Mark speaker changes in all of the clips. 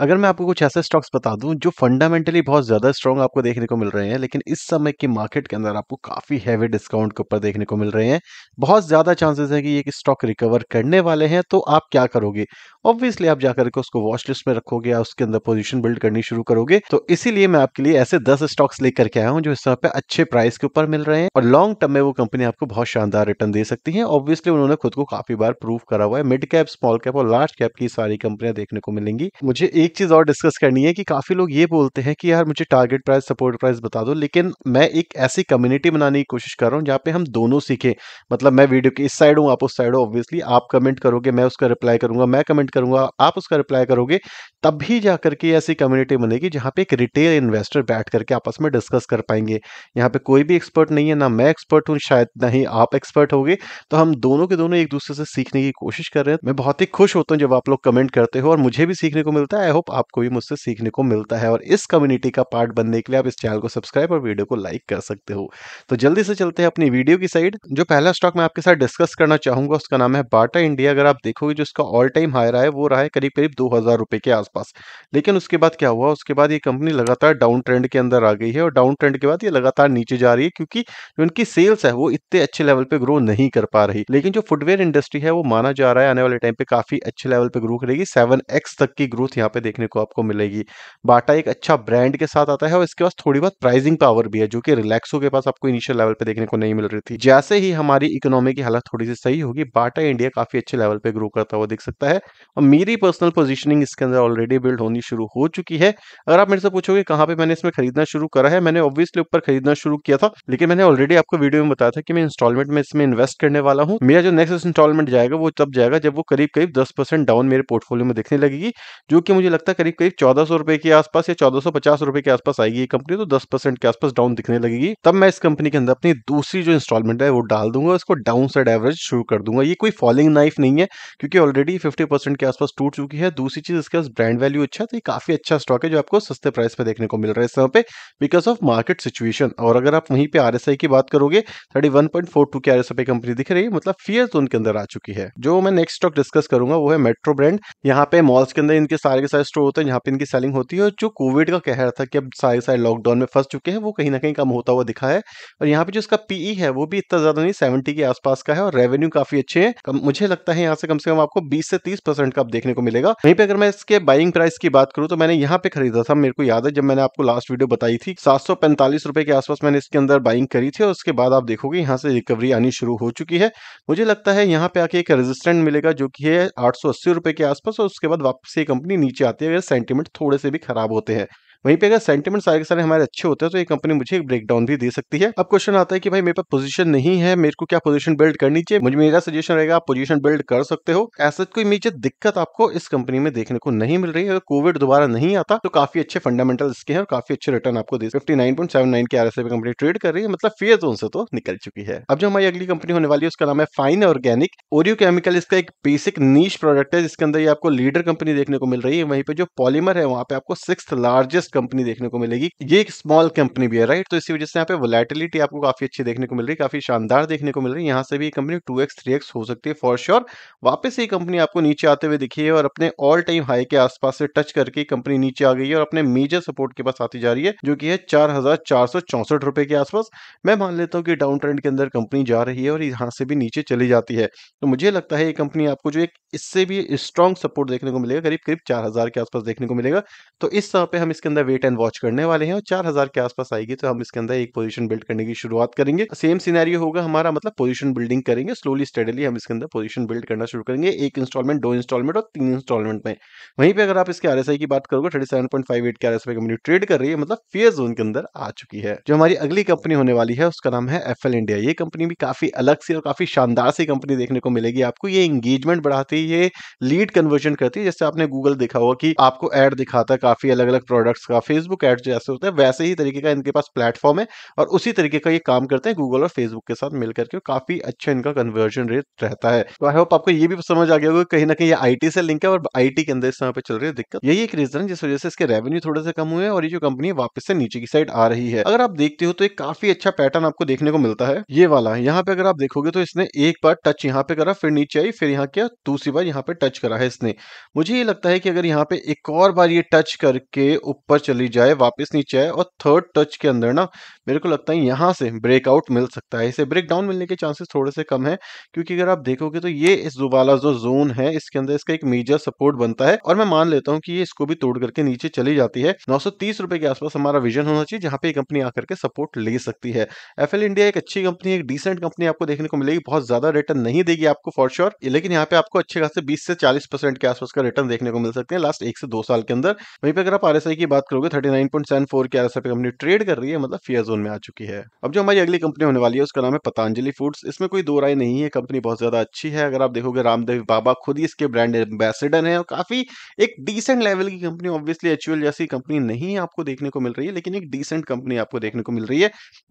Speaker 1: अगर मैं आपको कुछ ऐसे स्टॉक्स बता दूं जो फंडामेंटली बहुत ज़्यादा स्ट्रॉन्ग आपको देखने को मिल रहे हैं लेकिन इस समय की मार्केट के अंदर आपको काफ़ी हैवी डिस्काउंट के ऊपर देखने को मिल रहे हैं बहुत ज़्यादा चांसेस है कि ये स्टॉक रिकवर करने वाले हैं तो आप क्या करोगे ऑब्वियसली आप जाकर के उसको वॉच लिस्ट में रखोगे या उसके अंदर पोजीशन बिल्ड करनी शुरू करोगे तो इसीलिए मैं आपके लिए ऐसे दस स्टॉक्स लेकर के आया हूँ जो इस समय पे अच्छे प्राइस के ऊपर मिल रहे हैं और लॉन्ग टर्म में वो कंपनी आपको बहुत शानदार रिटर्न दे सकती है ऑब्वियसली उन्होंने खुद को काफी बार प्रूव करा हुआ है मिड कैप स्मॉल कैप और लार्ज कैप की सारी कंपनियां देखने को मिलेंगी मुझे एक चीज और डिस्कस करनी है कि काफी लोग ये बोलते हैं कि यार मुझे टारगेट प्राइस सपोर्ट प्राइस बता दो लेकिन मैं एक ऐसी कम्युनिटी बनाने की कोशिश कर रहा हूँ जहाँ पे हम दोनों सीखे मतलब मैं वीडियो के इस साइड हूँ आप उस साइड हो ऑब्वियसली आप कमेंट करोगे मैं उसका रिप्लाई करूंगा मैं कमेंट ट्वीट करूंगा आप उसका रिप्लाई करोगे तब भी जा करके ऐसी कम्युनिटी बनेगी जहाँ पे एक रिटेल इन्वेस्टर बैठ करके आपस में डिस्कस कर पाएंगे यहाँ पे कोई भी एक्सपर्ट नहीं है ना मैं एक्सपर्ट हूँ शायद ना ही आप एक्सपर्ट होगे तो हम दोनों के दोनों एक दूसरे से सीखने की कोशिश कर रहे हैं मैं बहुत ही खुश होता हूँ जब आप लोग कमेंट करते हो और मुझे भी सीखने को मिलता है आई होप आपको भी मुझसे सीखने को मिलता है और इस कम्युनिटी का पार्ट बनने के लिए आप इस चैनल को सब्सक्राइब और वीडियो को लाइक कर सकते हो तो जल्दी से चलते हैं अपनी वीडियो की साइड जो पहला स्टॉक मैं आपके साथ डिस्कस करना चाहूंगा उसका नाम है बाटा इंडिया अगर आप देखोगे जो इसका ऑल टाइम हायर रहा है वो रहा है करीब करीब दो हज़ार रुपये के आसपास लेकिन उसके बाद क्या हुआ उसके बाद ये कंपनी लगातार डाउन ट्रेंड के अंदर आ गई है और डाउन ट्रेंड के बाद ये लगातार नीचे जा रही है क्योंकि जो इनकी सेल्स है वो इतने अच्छे लेवल पे ग्रो नहीं कर पा रही लेकिन जो फुटवेयर इंडस्ट्री है वो माना जा रहा है आने वाले टाइम पे काफ़ी अच्छे लेवल पे ग्रो करेगी सेवन तक की ग्रोथ यहाँ पे देखने को आपको मिलेगी बाटा एक अच्छा ब्रांड के साथ आता है और इसके पास थोड़ी बहुत प्राइसिंग पावर भी है जो कि रिलैक्सो के पास आपको इनिशियल लेवल पे देखने को नहीं मिल रही थी जैसे ही हमारी इकोनॉमी की हालत थोड़ी सी सही होगी बाटा इंडिया काफ़ी अच्छे लेवल पे ग्रो करता हुआ दिख सकता है और मेरी पर्सनल पोजीशनिंग इसके अंदर ऑलरेडी बिल्ड होनी शुरू हो चुकी है अगर आप मेरे से पूछोगे कहाँ पे मैंने इसमें खरीदना शुरू करा है मैंने ऑब्वियसली ऊपर खरीदना शुरू किया था लेकिन मैंने ऑलरेडी आपको वीडियो में बताया था कि मैं इंस्टॉलमेंट में इसमें इन्वेस्ट करने वाला हूँ मेरा जो नेक्स्ट इंस्टॉलमेंट जाएगा वो तब जाएगा जब वो करीब करीब दस डाउन मेरे पोर्टफोलियो में देखने लगेगी जो कि मुझे लगता है करीब करीब चौदह सौ रुपए के आसपास या चौदह सौ पचास रुपए के आसपास आएगी ये कंपनी तो दस परसेंट के आसपास डाउन दिखने लगेगी तब मैं इस कंपनी के अंदर अपनी दूसरी जो इंस्टॉलमेंट है वो डाल दूंगा इसको डाउन साइड एवरेज शुरू कर दूंगा ये कोई फॉलिंग नाइफ नहीं है क्योंकि ऑलरेडी फिफ्टी परसेंट के आसपास टूट चुकी है दूसरी चीज इसके पास ब्रांड वैल्यू अच्छा तो ये काफी अच्छा स्टॉक है जो आपको सस्ते प्राइस पे देखने को मिल रहा है इस समय पे बिकॉज ऑफ मार्केट सिचुएशन और अगर आप वहीं पे आरएसआई की बात करोगे thirty one point four two की आरएसआई कंपनी दिख रही है मतलब फियर जोन के अंदर आ चुकी है जो मैं नेक्स्ट स्टॉक डिस्कस करूंगा वो है मेट्रो ब्रांड यहाँ पे मॉल्स के अंदर इनके सारे के सारे स्टोर होते हैं यहाँ पे इनकी सेलिंग होती है और जो कोविड का कहर था कि अब सारे सारे लॉकडाउन में फंस चुके हैं वो कहीं ना कहीं कम होता हुआ दिखा है और यहाँ पे जो इसका पीई e है वो भी इतना ज्यादा नहीं सेवेंटी के आसपास का है और रेवेन्यू काफी अच्छे है मुझे लगता है यहाँ से कम से कम आपको बीस से तीस डिस्काउंट का आप देखने को मिलेगा वहीं पे अगर मैं इसके बाइंग प्राइस की बात करूँ तो मैंने यहाँ पे खरीदा था मेरे को याद है जब मैंने आपको लास्ट वीडियो बताई थी सात रुपए के आसपास मैंने इसके अंदर बाइंग करी थी और उसके बाद आप देखोगे यहाँ से रिकवरी आनी शुरू हो चुकी है मुझे लगता है यहाँ पे आके एक रेजिस्टेंट मिलेगा जो कि है आठ रुपए के आसपास और उसके बाद वापस ये कंपनी नीचे आती है अगर सेंटीमेंट थोड़े से भी खराब होते हैं वहीं पे अगर सेंटीमेंट सारे के सारे हमारे अच्छे होते हैं तो ये कंपनी मुझे एक ब्रेकडाउन भी दे सकती है अब क्वेश्चन आता है कि भाई मेरे पास पोजीशन नहीं है मेरे को क्या पोजीशन बिल्ड करनी चाहिए मुझे मेरा सजेशन रहेगा आप पोजीशन बिल्ड कर सकते हो ऐसा तो कोई मेजर दिक्कत आपको इस कंपनी में देखने को नहीं मिल रही है अगर कोविड दोबारा नहीं आता तो काफी अच्छे फंडामेंटल इसके हैं और काफी अच्छे रिटर्न आपको दे fifty nine point seven nine के आर कंपनी ट्रेड कर रही है मतलब फेयर जोन से तो निकल चुकी है अब जो हमारी अगली कंपनी होने वाली है उसका नाम है फाइन ऑर्गेनिक ओरियो केमिकल इसका एक बेसिक नीच प्रोडक्ट है जिसके अंदर ये आपको लीडर कंपनी देखने को मिल रही है वहीं पे जो पॉलीमर है वहां पे आपको सिक्स लार्जेस्ट कंपनी देखने को मिलेगी ये एक स्मॉल कंपनी भी है राइट तो इसी वजह से यहाँ पे वोलेटिलिटी आपको काफी अच्छी देखने को मिल रही है काफी शानदार देखने को मिल रही है यहाँ से भी company two X three X हो सकती है फॉर श्योर वापस ये कंपनी आपको नीचे आते हुए दिखी है और अपने ऑल टाइम हाई के आसपास से टच करके कंपनी नीचे आ गई है और अपने मेजर सपोर्ट के पास आती जा रही है जो की है चार रुपए के आसपास मैं मान लेता हूँ कि डाउन ट्रेंड के अंदर कंपनी जा रही है और यहाँ से भी नीचे चली जाती है तो मुझे लगता है ये कंपनी आपको जो एक इससे भी स्ट्रॉन्ग सपोर्ट देखने को मिलेगा करीब करीब चार के आसपास देखने को मिलेगा तो इस तरह पे हम इसके अंदर अंदर वेट एंड वॉच करने वाले हैं और चार हजार के आसपास आएगी तो हम इसके अंदर एक पोजिशन बिल्ड करने की शुरुआत करेंगे सेम सीनारियो होगा हमारा मतलब पोजिशन बिल्डिंग करेंगे स्लोली स्टडली हम इसके अंदर पोजिशन बिल्ड करना शुरू करेंगे एक इंस्टॉलमेंट दो इंस्टॉलमेंट और तीन इंस्टॉलमेंट में वहीं पर अगर आप इसके आरएसआई की बात करोगे thirty seven point five eight के आरएसआई कंपनी ट्रेड कर रही है मतलब फेयर जोन के अंदर आ चुकी है जो हमारी अगली कंपनी होने वाली है उसका नाम है एफ इंडिया ये कंपनी भी काफी अलग सी और काफी शानदार सी कंपनी देखने को मिलेगी आपको ये इंगेजमेंट बढ़ाती है लीड कन्वर्जन करती है जैसे आपने गूगल देखा होगा कि आपको एड दिखाता है काफी अलग अलग प्रोडक्ट्स का फेसबुक एड्स जैसे होते हैं वैसे ही तरीके का इनके पास प्लेटफॉर्म है और उसी तरीके का ये काम करते हैं गूगल और फेसबुक के साथ मिलकर के काफी अच्छा इनका कन्वर्जन रेट रहता है तो आई होप आपको ये भी समझ आ गया होगा कहीं ना कहीं ये आई से लिंक है और आई के अंदर इस समय पर चल रही है दिक्कत यही एक रीजन जिस वजह से इसके रेवेन्यू थोड़े से कम हुए और ये जो कंपनी है वापस से नीचे की साइड आ रही है अगर आप देखते हो तो एक काफी अच्छा पैटर्न आपको देखने को मिलता है ये वाला यहाँ पे अगर आप देखोगे तो इसने एक बार टच यहाँ पे करा फिर नीचे आई फिर यहाँ क्या दूसरी बार यहाँ पे टच करा है इसने मुझे ये लगता है कि अगर यहाँ पे एक और बार ये टच करके ऊपर चली जाए वापस नीचे आए और थर्ड टच के अंदर ना मेरे को लगता है यहाँ से ब्रेकआउट मिल सकता है इसे ब्रेकडाउन मिलने के चांसेस थोड़े से कम है क्योंकि अगर आप देखोगे तो ये इस वाला जो जोन है इसके अंदर इसका एक मेजर सपोर्ट बनता है और मैं मान लेता हूँ कि ये इसको भी तोड़ करके नीचे चली जाती है नौ रुपए के आसपास हमारा विजन होना चाहिए जहाँ पे कंपनी आकर के सपोर्ट ले सकती है एफ इंडिया एक अच्छी कंपनी एक डिसेंट कंपनी आपको देखने को मिलेगी बहुत ज्यादा रिटर्न नहीं देगी आपको फॉर श्योर लेकिन यहाँ पे आपको अच्छे खासे बीस से चालीस के आसपास का रिटर्न देखने को मिल सकते हैं लास्ट एक से दो साल के अंदर वहीं पर अगर आप आर की बात करोगे थर्टी नाइन पॉइंट सेवन 39.74 के एस पे कंपनी ट्रेड कर रही है मतलब फियर जोन में आ चुकी है अब जो हमारी अगली कंपनी होने वाली है उसका नाम है पतंजलि फूड्स इसमें कोई दो राय नहीं है कंपनी बहुत ज्यादा अच्छी है अगर आप देखोगे रामदेव बाबा खुद ही इसके ब्रांड एम्बेसडर है और काफी एक डिसेंट लेवल की कंपनी ऑब्वियसली एच जैसी कंपनी नहीं आपको देखने को मिल रही है लेकिन एक डिसेंट कंपनी आपको देखने को मिल रही है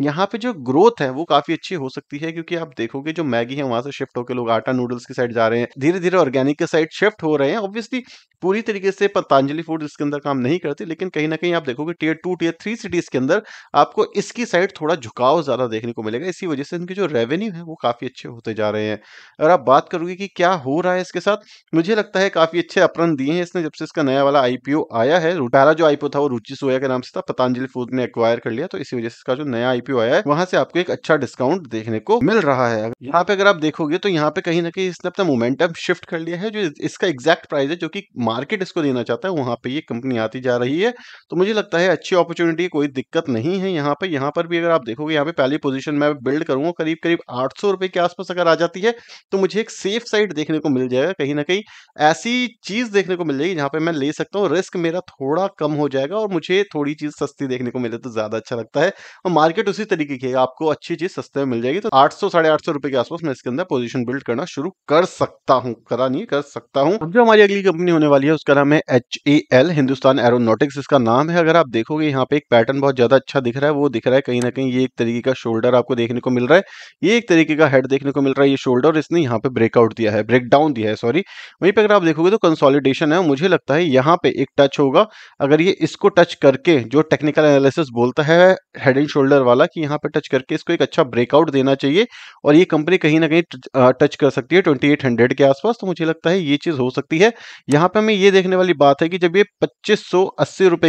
Speaker 1: यहाँ पे जो ग्रोथ है वो काफी अच्छी हो सकती है क्योंकि आप देखोगे जो मैगी है वहां से शिफ्ट होकर लोग आटा नूडल्स की साइड जा रहे हैं धीरे धीरे ऑर्गेनिक के साइड शिफ्ट हो रहे हैं ऑब्वियसली पूरी तरीके से पतंजलि फूड इसके अंदर काम नहीं करती लेकिन कहीं ना कहीं आप देखोगे tier two tier three cities के अंदर आपको इसकी साइड थोड़ा झुकाव ज्यादा देखने को मिलेगा इसी वजह से इनके जो रेवेन्यू है वो काफी अच्छे होते जा रहे हैं अगर आप बात करोगे कि क्या हो रहा है इसके साथ मुझे लगता है काफी अच्छे अपरन दिए हैं इसने जब से इसका नया वाला आईपीओ आया है पहला जो आईपीओ था वो रुचि सोया के नाम से था पतंजलि फूड ने एक्वायर कर लिया तो इसी वजह से इसका जो नया आईपीओ आया है वहां से आपको एक अच्छा डिस्काउंट देखने को मिल रहा है यहाँ पे अगर आप देखोगे तो यहाँ पे कहीं ना कहीं इसने अपना मोमेंटम शिफ्ट कर लिया है जो इसका एग्जैक्ट प्राइस है जो कि मार्केट इसको देना चाहता है वहां पे ये कंपनी आती जा रही है तो मुझे लगता है अच्छी अपॉर्चुनिटी कोई दिक्कत नहीं है यहाँ पे यहाँ पर भी अगर आप देखोगे यहाँ पे पहली पोजीशन मैं बिल्ड करूँगा करीब करीब आठ सौ के आसपास अगर आ जाती है तो मुझे एक सेफ साइड देखने को मिल जाएगा कहीं ना कहीं ऐसी चीज़ देखने को मिल जाएगी जहाँ पर मैं ले सकता हूँ रिस्क मेरा थोड़ा कम हो जाएगा और मुझे थोड़ी चीज़ सस्ती देखने को मिले तो ज़्यादा अच्छा लगता है और मार्केट उसी तरीके की है आपको अच्छी चीज़ सस्ते में मिल जाएगी तो आठ सौ साढ़े आठ सौ रुपये के आसपास मैं इसके अंदर पोजिशन बिल्ड करना शुरू कर सकता हूँ करा नहीं कर सकता हूँ जो हमारी अगली कंपनी होने वाली है उसका नाम है H A L Hindustan aeronautics इसका नाम है अगर आप देखोगे यहाँ पे एक पैटर्न बहुत ज़्यादा अच्छा दिख रहा है वो दिख रहा है कहीं ना कहीं ये एक तरीके का शोल्डर आपको देखने को मिल रहा है ये एक तरीके का हेड देखने को मिल रहा है ये शोल्डर इसने यहाँ पे ब्रेकआउट दिया है ब्रेकडाउन दिया है सॉरी वहीं पर अगर आप देखोगे तो कंसॉलिडेशन है मुझे लगता है यहाँ पे एक टच होगा अगर ये इसको टच करके जो टेक्निकल एनालिसिस बोलता है हेड एंड शोल्डर वाला कि यहाँ पे टच करके इसको एक अच्छा ब्रेकआउट देना चाहिए और ये कंपनी कहीं ना कहीं टच कर सकती है ट्वेंटी के आसपास तो मुझे लगता है ये चीज़ हो सकती है यहाँ पे हमें ये देखने वाली बात है कि जब ये पच्चीस सौ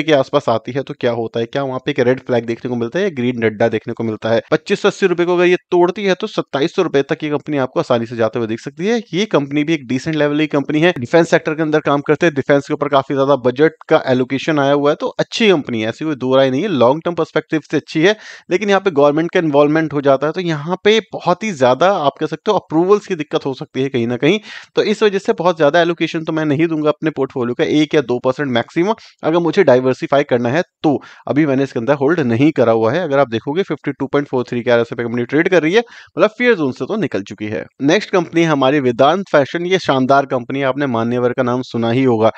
Speaker 1: रुपए के आसपास आती है तो क्या होता है क्या वहां पे एक रेड फ्लैग देखने को मिलता है ग्रीन डड्डा देखने को मिलता है पच्चीस अस्सी रुपए को अगर ये तोड़ती है तो सत्ताईस सौ रुपए तक ये कंपनी आपको आसानी से जाते हुए देख सकती है ये कंपनी भी एक डिसेंट लेवल की कंपनी है डिफेंस सेक्टर के अंदर काम करते हैं डिफेंस के ऊपर काफी ज्यादा बजट का एलोकेशन आया हुआ है तो अच्छी कंपनी है ऐसी कोई दो राय नहीं है लॉन्ग टर्म परस्पेक्टिव से अच्छी है लेकिन यहाँ पे गवर्नमेंट का इन्वॉल्वमेंट हो जाता है तो यहाँ पे बहुत ही ज्यादा आप कह सकते हो अप्रूवल्स की दिक्कत हो सकती है कहीं ना कहीं तो इस वजह से बहुत ज्यादा एलोकेशन तो मैं नहीं दूंगा अपने पोर्टफोलियो का एक या दो परसेंट मैक्सिमम अगर मुझे डाइवर्स डाइवर्सिफाई करना है तो अभी मैंने इसके अंदर होल्ड नहीं करा हुआ है अगर आप देखोगे 52.43 के आरएसए पे कंपनी ट्रेड कर रही है मतलब फियर जोन से तो निकल चुकी है नेक्स्ट कंपनी हमारी वेदांत फैशन ये शानदार कंपनी आपने मान्यवर का नाम सुना ही होगा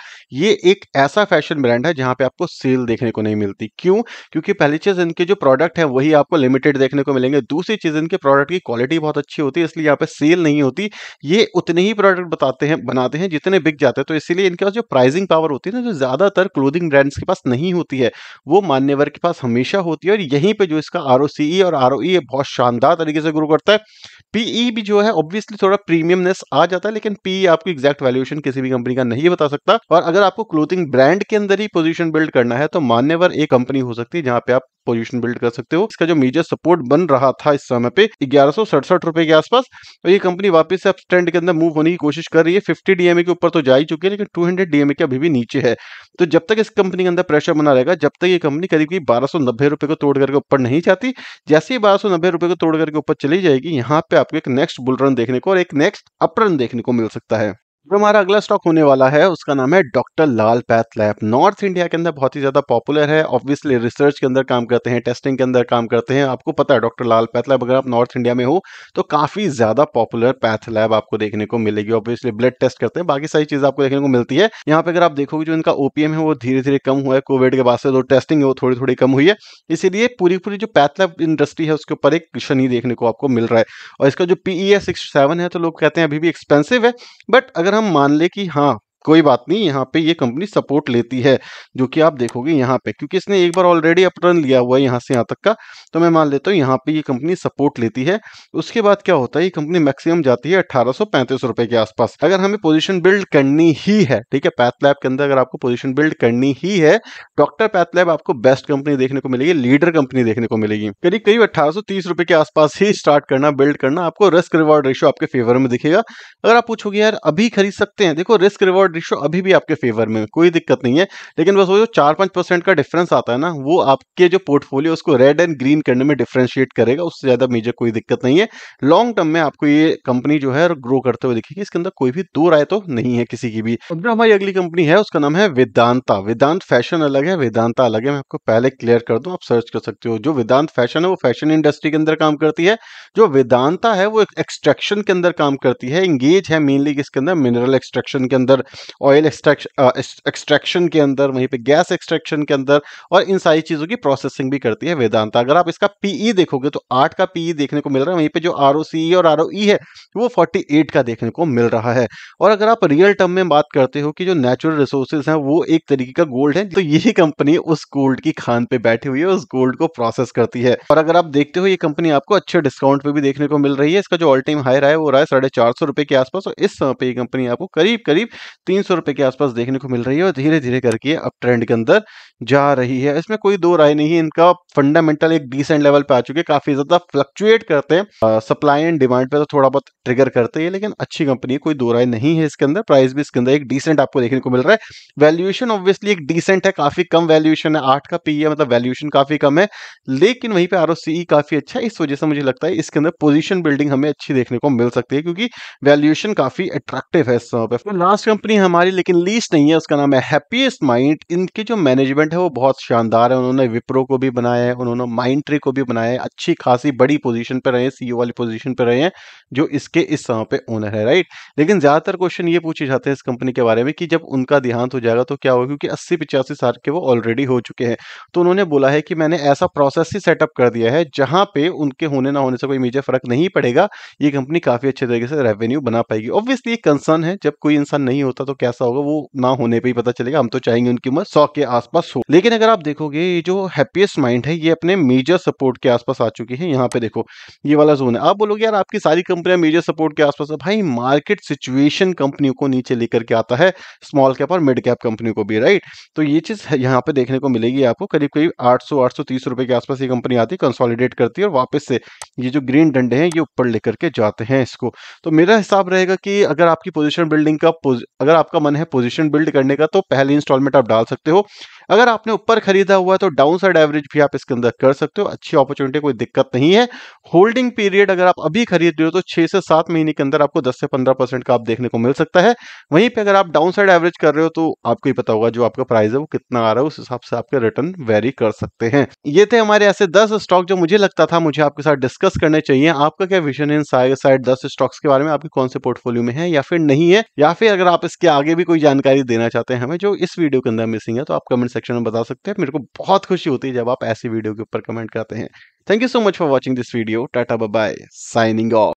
Speaker 1: ये एक ऐसा फैशन ब्रांड है जहां पे आपको सेल देखने को नहीं मिलती क्यों क्योंकि पहली चीज इनके जो प्रोडक्ट है वही आपको लिमिटेड देखने को मिलेंगे दूसरी चीज इनके प्रोडक्ट की क्वालिटी बहुत अच्छी होती है इसलिए यहाँ पे सेल नहीं होती ये उतने ही प्रोडक्ट बताते हैं बनाते हैं जितने बिक जाते हैं तो इसीलिए इनके पास जो प्राइसिंग पावर होती है ना जो ज्यादातर क्लोदिंग ब्रांड्स के पास नहीं होती है वो मान्यवर के पास हमेशा होती है और यहीं पे जो इसका आर e और आर e ये बहुत शानदार तरीके से ग्रो करता है पीई e भी जो है ऑब्वियसली थोड़ा प्रीमियमनेस आ जाता है लेकिन पीई आपको एग्जैक्ट वैल्यूएशन किसी भी कंपनी का नहीं बता सकता और अगर आपको क्लोथिंग ब्रांड के अंदर ही पोजिशन बिल्ड करना है तो मान्यवर एक कंपनी हो सकती है जहां पे आप पोजिशन बिल्ड कर सकते हो इसका जो मेजर सपोर्ट बन रहा था इस समय पे ग्यारह रुपए के आसपास और तो ये कंपनी वापस से अब ट्रेंड के अंदर मूव होने की कोशिश कर रही है 50 डीएमए के ऊपर तो जा ही चुकी है लेकिन 200 डीएमए के अभी भी नीचे है तो जब तक इस कंपनी के अंदर प्रेशर बना रहेगा जब तक ये कंपनी करीब की बारह सौ नब्बे रुपये को तोड़ करके ऊपर नहीं जाती जैसे ही बारह सौ नब्बे रुपये को तोड़ करके ऊपर चली जाएगी यहाँ पे आपको एक नेक्स्ट बुलरन देखने को और एक नेक्स्ट रन देखने को मिल सकता है जो हमारा अगला स्टॉक होने वाला है उसका नाम है doctor Lal path lab north India के अंदर बहुत ही ज़्यादा पॉपुलर है ऑब्वियसली रिसर्च के अंदर काम करते हैं टेस्टिंग के अंदर काम करते हैं आपको पता है डॉक्टर लाल पैथ लैब अगर आप नॉर्थ इंडिया में हो तो काफ़ी ज़्यादा पॉपुलर पैथ लैब आपको देखने को मिलेगी ऑब्वियसली ब्लड टेस्ट करते हैं बाकी सारी चीज़ आपको देखने को मिलती है यहाँ पर अगर आप देखोगे जो इनका ओपीएम है वो धीरे धीरे कम हुआ है कोविड के बाद से जो तो टेस्टिंग है वो थोड़ी थोड़ी कम हुई है इसीलिए पूरी पूरी जो पैथ लैब इंडस्ट्री है उसके ऊपर एक शनि देखने को आपको मिल रहा है और इसका जो पीई है सिक्स है तो लोग कहते हैं अभी भी एक्सपेंसिव है बट अगर अगर हम मान ले कि हाँ कोई बात नहीं यहाँ पे ये कंपनी सपोर्ट लेती है जो कि आप देखोगे यहाँ पे क्योंकि इसने एक बार ऑलरेडी अपटर्न लिया हुआ है यहाँ से यहाँ तक का तो मैं मान लेता हूँ यहाँ पे ये कंपनी सपोर्ट लेती है उसके बाद क्या होता है ये कंपनी मैक्सिमम जाती है अठारह रुपए के आसपास अगर हमें पोजिशन बिल्ड करनी ही है ठीक है पैथलैब के अंदर अगर आपको पोजिशन बिल्ड करनी ही है डॉक्टर पैथलैब आपको बेस्ट कंपनी देखने को मिलेगी लीडर कंपनी देखने को मिलेगी करीब करीब अठारह रुपए के आसपास ही स्टार्ट करना बिल्ड करना आपको रिस्क रिवॉर्ड रेशियो आपके फेवर में दिखेगा अगर आप पूछोगे यार अभी खरीद सकते हैं देखो रिस्क रिवॉर्ड रिश्यो अभी भी आपके फेवर में कोई दिक्कत नहीं है लेकिन बस वो जो चार पांच परसेंट का डिफरेंस आता है ना वो आपके जो पोर्टफोलियो उसको रेड एंड ग्रीन करने में डिफ्रेंशिएट करेगा उससे ज़्यादा मेजर कोई दिक्कत नहीं है लॉन्ग टर्म में आपको ये कंपनी जो है ग्रो करते हुए दिखेगी इसके अंदर कोई भी दो राय तो नहीं है किसी की भी उधर हमारी अगली कंपनी है उसका नाम है वेदांता वेदांत फैशन अलग है वेदांता अलग है मैं आपको पहले क्लियर कर दूं आप सर्च कर सकते हो जो वेदांत फैशन है वो फैशन इंडस्ट्री के अंदर काम करती है जो वेदांता है वो एक्सट्रैक्शन के अंदर काम करती है इंगेज है मेनली किसके अंदर मिनरल एक्सट्रैक्शन के अंदर ऑयल एक्सट्रैक्शन uh, के अंदर वहीं पे गैस एक्सट्रैक्शन के अंदर और इन सारी चीज़ों की प्रोसेसिंग भी करती है वेदांता अगर आप इसका पीई e देखोगे तो आठ का पीई e देखने को मिल रहा है वहीं पे जो आर e और आर है वो फोर्टी का देखने को मिल रहा है और अगर आप रियल टर्म में बात करते हो कि जो नेचुरल रिसोर्सेज हैं वो एक तरीके का गोल्ड है तो यही कंपनी उस गोल्ड की खान पे बैठी हुई है उस गोल्ड को प्रोसेस करती है और अगर आप देखते हो ये कंपनी आपको अच्छे डिस्काउंट पे भी देखने को मिल रही है इसका जो ऑल टाइम हाई रहा है वो रहा है साढ़े चार सौ रुपए के आसपास और इस समय पे ये कंपनी आपको करीब करीब तीन सौ रुपए के आसपास देखने को मिल रही है और धीरे धीरे करके अब ट्रेंड के अंदर जा रही है इसमें कोई दो राय नहीं है इनका फंडामेंटल एक डिसेंट लेवल पे आ चुके काफ़ी ज़्यादा फ्लक्चुएट करते हैं सप्लाई एंड डिमांड पे तो थोड़ा बहुत ट्रिगर करते हैं लेकिन अच्छी कंपनी कोई दो राय नहीं है इसके अंदर प्राइस भी इसके अंदर एक डिसेंट आपको देखने को मिल रहा है वैल्यूएशन ऑब्वियसली एक डिसेंट है काफ़ी कम वैल्यूएशन है आठ का पी e है मतलब वैल्यूएशन काफ़ी कम है लेकिन वहीं पर आर काफ़ी अच्छा है इस वजह से मुझे लगता है इसके अंदर पोजिशन बिल्डिंग हमें अच्छी देखने को मिल सकती है क्योंकि वैल्यूएशन काफ़ी अट्रैक्टिव है इस समय पर लास्ट कंपनी हमारी लेकिन लीस्ट नहीं है उसका नाम है हैप्पीएस्ट माइंड इनके जो मैनेजमेंट है वो बहुत शानदार है उन्होंने विप्रो को भी बनाया है उन्होंने माइंड ट्री को भी बनाया है अच्छी खासी बड़ी पोजीशन पर रहे हैं सीईओ e वाली पोजीशन पर रहे हैं जो इसके इस समय पे ओनर है राइट लेकिन ज़्यादातर क्वेश्चन ये पूछे जाते हैं इस कंपनी के बारे में कि जब उनका देहांत हो जाएगा तो क्या होगा क्योंकि अस्सी पिचासी साल के वो ऑलरेडी हो चुके हैं तो उन्होंने बोला है कि मैंने ऐसा प्रोसेस ही सेटअप कर दिया है जहाँ पे उनके होने ना होने से कोई मेजर फर्क नहीं पड़ेगा ये कंपनी काफ़ी अच्छे तरीके से रेवेन्यू बना पाएगी ऑब्वियसली कंसर्न है जब कोई इंसान नहीं होता तो तो कैसा होगा वो ना होने पे ही पता चलेगा हम तो चाहेंगे उनकी उम्र सौ के आसपास हो लेकिन अगर आप देखोगे ये जो हैप्पीएस्ट माइंड है ये अपने मेजर सपोर्ट के आसपास आ चुकी है यहाँ पे देखो ये वाला जोन है आप बोलोगे यार आपकी सारी कंपनियां मेजर सपोर्ट के आसपास है भाई मार्केट सिचुएशन कंपनियों को नीचे लेकर के आता है स्मॉल कैप और मिड कैप कंपनियों को भी राइट तो ये चीज यहाँ पे देखने को मिलेगी आपको करीब करीब आठ सौ रुपए के आसपास ये कंपनी आती है कंसोलिडेट करती है और वापस से ये जो ग्रीन डंडे हैं ये ऊपर लेकर के जाते हैं इसको तो मेरा हिसाब रहेगा कि अगर आपकी पोजिशन बिल्डिंग का अगर आपका मन है पोजिशन बिल्ड करने का तो पहले इंस्टॉलमेंट आप डाल सकते हो अगर आपने ऊपर खरीदा हुआ है तो डाउन साइड एवरेज भी आप इसके अंदर कर सकते हो अच्छी अपॉर्चुनिटी कोई दिक्कत नहीं है होल्डिंग पीरियड अगर आप अभी खरीद रहे हो तो छह से सात महीने के अंदर आपको दस से पंद्रह परसेंट का आप देखने को मिल सकता है वहीं पर अगर आप डाउन साइड एवरेज कर रहे हो तो आपको ही पता होगा जो आपका प्राइस है वो कितना आ रहा है उस हिसाब से आपके रिटर्न वेरी कर सकते हैं ये थे हमारे ऐसे दस स्टॉक जो मुझे लगता था मुझे आपके साथ डिस्कस करने चाहिए आपका क्या विजन है इन साइड दस स्टॉक्स के बारे में आपके कौन से पोर्टफोलियो में है या फिर नहीं है या फिर अगर आप इसके आगे भी कोई जानकारी देना चाहते हैं हमें जो इस वीडियो के अंदर मिसिंग है तो आप कमेंट सेक्शन में बता सकते हैं मेरे को बहुत खुशी होती है जब आप ऐसी वीडियो के ऊपर कमेंट करते हैं thank you so much for watching this video tata bye signing of